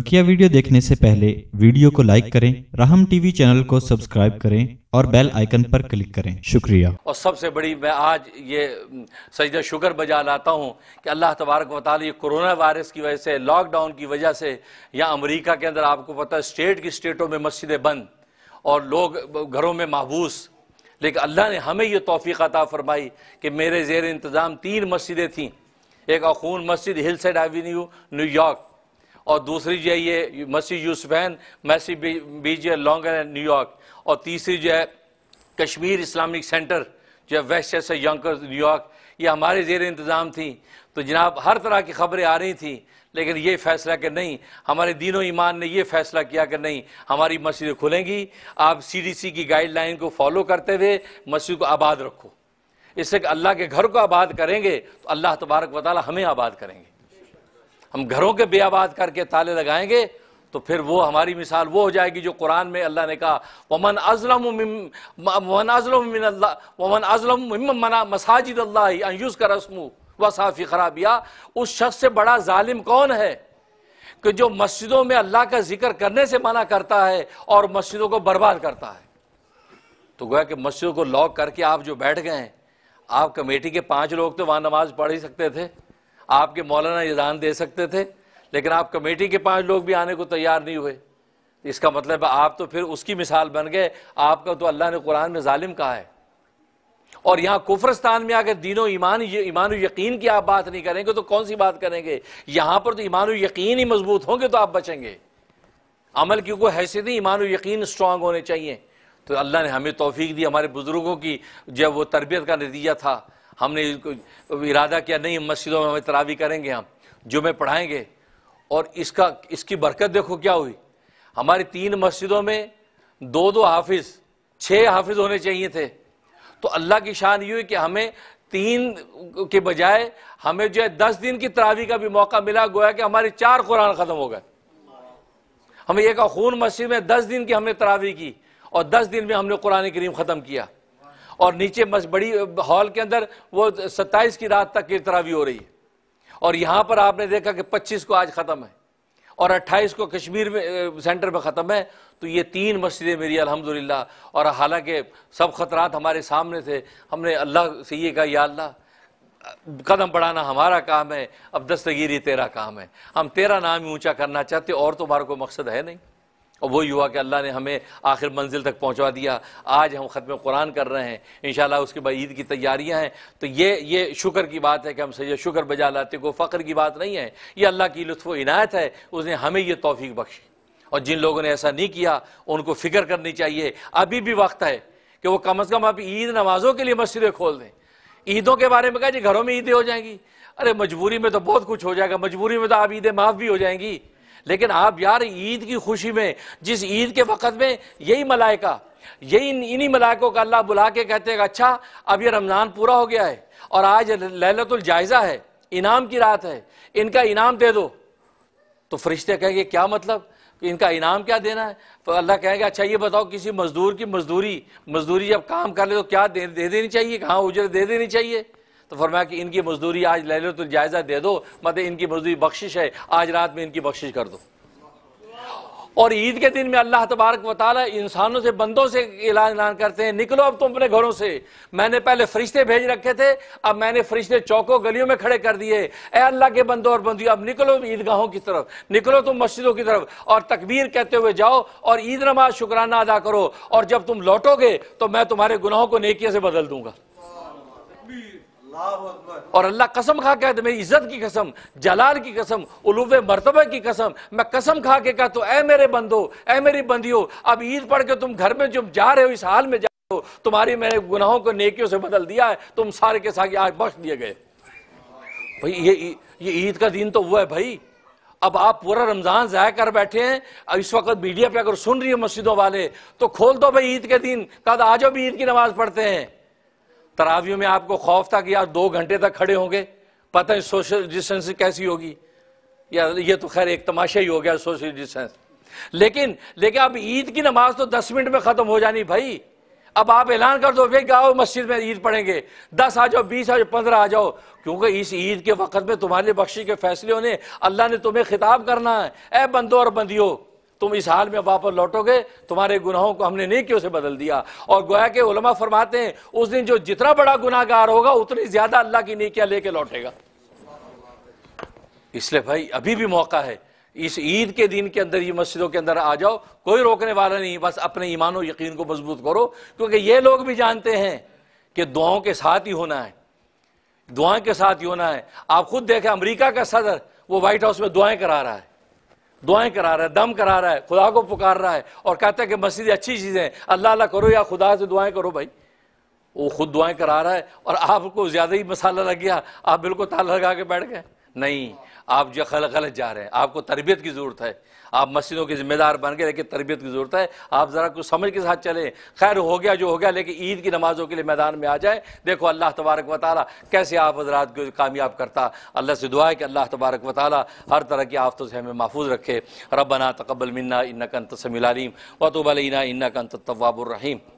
बकिया वीडियो देखने से पहले वीडियो को लाइक करें राहम टीवी चैनल को सब्सक्राइब करें और बेल आइकन पर क्लिक करें शुक्रिया और सबसे बड़ी मैं आज ये सजदा शुगर बजा लाता हूँ कि अल्लाह तबारक वाली कोरोना वायरस की वजह से लॉकडाउन की वजह से यहाँ अमेरिका के अंदर आपको पता है स्टेट की स्टेटों में मस्जिदें बंद और लोग घरों में महबूस लेकिन अल्लाह ने हमें ये तोफ़ी अता फरमाई कि मेरे जेर इंतज़ाम तीन मस्जिदें थीं एक अखून मस्जिद हिल साइड एवेन्यू न्यूयॉर्क और दूसरी जो है ये मसी यूसफैन मैसी बी जो एंड न्यूयॉर्क और तीसरी जो है कश्मीर इस्लामिक सेंटर जो है वेस्ट एस यंकर न्यूयॉर्क ये हमारे जेर इंतज़ाम थी तो जनाब हर तरह की खबरें आ रही थी लेकिन ये फैसला कि नहीं हमारे दीनों ईमान ने यह फैसला किया कि नहीं हमारी मस्जिदें खुलेंगी आप सी डी सी की गाइडलाइन को फॉलो करते हुए मस्जिद को आबाद रखो इससे अल्लाह के घर को आबाद करेंगे तो अल्लाह तबारक वाली हमें आबाद करेंगे हम घरों के बेआबाद करके ताले लगाएंगे तो फिर वो हमारी मिसाल वो हो जाएगी जो कुरान में अल्लाह ने कहा वमन अजलम वमन अजलम वमन अजलम मना मसाजिद अल्लाहयूज़ का रस्मू व साफ़ी खराबिया उस शख्स से बड़ा ालिम कौन है कि जो मस्जिदों में अल्लाह का जिक्र करने से मना करता है और मस्जिदों को बर्बाद करता है तो गोया कि मस्जिदों को लॉक करके आप जो बैठ गए हैं आप कमेटी के पाँच लोग तो वहाँ नमाज पढ़ ही सकते थे आपके मौलाना इदान दे सकते थे लेकिन आप कमेटी के पांच लोग भी आने को तैयार नहीं हुए इसका मतलब आप तो फिर उसकी मिसाल बन गए आपका तो अल्लाह ने कुरान में ालिम कहा है और यहाँ कुफरस्तान में आकर दीनों ईमान ईमान यकीन की आप बात नहीं करेंगे तो कौन सी बात करेंगे यहाँ पर तो ईमान यकीन ही मजबूत होंगे तो आप बचेंगे अमल की कोई हैसियत नहीं ईमान यकीन स्ट्रांग होने चाहिए तो अल्लाह ने हमें तोफीक दी हमारे बुज़ुर्गों की जब वो तरबियत का नतीजा था हमने इरादा किया नहीं मस्जिदों में हमें तरावी करेंगे हम जुमे पढ़ाएंगे और इसका इसकी बरकत देखो क्या हुई हमारी तीन मस्जिदों में दो दो हाफिज़ छः हाफिज़ होने चाहिए थे तो अल्लाह की शान ये हुई कि हमें तीन के बजाय हमें जो है दस दिन की तरावी का भी मौका मिला गोया कि हमारे चार कुरान ख़त्म हो गए हमें एक खून मस्जिद में दस दिन की हमने तरावी की और दस दिन में हमने कुरान करीम ख़त्म किया और नीचे मस बड़ी हॉल के अंदर वो सत्ताईस की रात तक की तरावी हो रही है और यहाँ पर आपने देखा कि पच्चीस को आज ख़त्म है और अट्ठाईस को कश्मीर में सेंटर में ख़त्म है तो ये तीन मस्जिदें मेरी अल्हम्दुलिल्लाह और हालांकि सब खतरात हमारे सामने थे हमने अल्लाह से ये कहा या अल्लाह कदम बढ़ाना हमारा काम है अब दस्तगीरी तेरा काम है हम तेरा नाम ही ऊँचा करना चाहते और तुम्हारा तो कोई मकसद है नहीं और वही हुआ कि अल्लाह ने हमें आखिर मंजिल तक पहुँचवा दिया आज हम ख़त्म कुरान कर रहे हैं इन उसके बाद ईद की तैयारियाँ हैं तो ये ये शुक्र की बात है कि हम सैद शुक्र बजा लाते को फ़ख्र की बात नहीं है ये अल्लाह की लुत्फ़ इनायत है उसने हमें ये तोफ़ी बख्शी और जिन लोगों ने ऐसा नहीं किया उनको फ़िक्र करनी चाहिए अभी भी वक्त है कि वो कम अज़ कम आप ईद नमाज़ों के लिए मस्जिदें खोल दें ईदों के बारे में कहा जी घरों में ईदें हो जाएंगी अरे मजबूरी में तो बहुत कुछ हो जाएगा मजबूरी में तो आप ईदें माफ़ भी हो जाएंगी लेकिन आप यार ईद की खुशी में जिस ईद के वक़्त में यही मलाइका यही इन्हीं मलाइकों का अल्लाह बुला के कहते हैं अच्छा अब ये रमज़ान पूरा हो गया है और आज जायजा है इनाम की रात है इनका इनाम दे दो तो फरिश्ते कहेंगे क्या मतलब इनका इनाम क्या देना है तो अल्लाह कहेगा अच्छा ये बताओ किसी मजदूर की मजदूरी मजदूरी जब काम कर ले तो क्या दे, दे देनी चाहिए कहाँ उजरत दे देनी चाहिए तो फरमाया कि इनकी मजदूरी आज तो जायज़ा दे दो मतलब इनकी मजदूरी बख्शिश है आज रात में इनकी बख्शिश कर दो और ईद के दिन में अल्लाह तबारक वाली इंसानों से बंदों से ऐलान ऐलान करते हैं निकलो अब तुम अपने घरों से मैंने पहले फरिश्ते भेज रखे थे अब मैंने फरिश्ते चौकों गलियों में खड़े कर दिए ए अल्लाह के बंदो और बंदी अब निकलो ईदगाहों की तरफ निकलो तुम मस्जिदों की तरफ और तकबीर कहते हुए जाओ और ईद नमाज शुकराना अदा करो और जब तुम लौटोगे तो मैं तुम्हारे गुनाहों को नेकिया से बदल दूंगा और अल्लाह कसम खा के मेरी इज्जत की कसम जलाल की कसम उलूब मरतबे की कसम मैं कसम खा के कहा तो ऐ मेरे बंदो ऐ मेरी बंदियो अब ईद पढ़ के तुम घर में जो जा रहे हो इस हाल में जा रहे हो तुम्हारी मैंने गुनाहों को नेकियों से बदल दिया है तुम सारे के सारे आज बख्श दिए गए भाई ये ये ईद का दिन तो वो है भाई अब आप पूरा रमज़ान ज़ाया कर बैठे हैं अब इस वक्त मीडिया पे अगर सुन रही है मस्जिदों वाले तो खोल दो भाई ईद के दिन कहा आ जाओ भी ईद की नमाज़ पढ़ते हैं तरावियों में आपको खौफ था कि यार दो घंटे तक खड़े होंगे पता है सोशल डिस्टेंसिंग कैसी होगी या ये तो खैर एक तमाशा ही हो गया सोशल डिस्टेंस लेकिन लेकिन अब ईद की नमाज तो दस मिनट में ख़त्म हो जानी भाई अब आप ऐलान कर दो भाई आओ मस्जिद में ईद पढ़ेंगे दस आ जाओ बीस आ जाओ पंद्रह आ जाओ क्योंकि इस ईद के वक्त में तुम्हारे बख्शी के फैसले होने अल्लाह ने तुम्हें खिताब करना है ए बंदो और बंदियों तुम इस हाल में वापस लौटोगे तुम्हारे गुनाहों को हमने क्यों से बदल दिया और गोया के उलमा फरमाते हैं उस दिन जो जितना बड़ा गुनागार होगा उतनी ज्यादा अल्लाह की नेकियां लेके लौटेगा इसलिए भाई अभी भी मौका है इस ईद के दिन के अंदर ये मस्जिदों के अंदर आ जाओ कोई रोकने वाला नहीं बस अपने ईमान और यकीन को मजबूत करो क्योंकि ये लोग भी जानते हैं कि दुआओं के साथ ही होना है दुआएं के साथ ही होना है आप खुद देखें अमेरिका का सदर वो व्हाइट हाउस में दुआएं करा रहा है दुआएं करा रहा है दम करा रहा है खुदा को पुकार रहा है और कहता है कि मस्जिद अच्छी चीज़ें अल्लाह अल्लाह करो या खुदा से दुआएं करो भाई वो खुद दुआएं करा रहा है और आपको ज़्यादा ही मसाला लग गया आप बिल्कुल ताला लगा के बैठ गए नहीं आप जो गलत गलत जा रहे हैं आपको तरबियत की ज़रूरत है आप मस्जिदों के ज़िम्मेदार बन गए लेकिन तरबियत की ज़रूरत है आप ज़रा कुछ समझ के साथ चले खैर हो गया जो हो गया लेकिन ईद की नमाज़ों के लिए मैदान में आ जाए देखो अल्लाह तबारक व कैसे आप हजरात को कामयाब करता अल्लाह से दुआ है कि अल्लाह तबारक व हर तरह की आफतों से हमें महफूज रखे रबना तकबल मन्ना इन्ना कंत समीम वतुबलना इन्ना कंत रहीम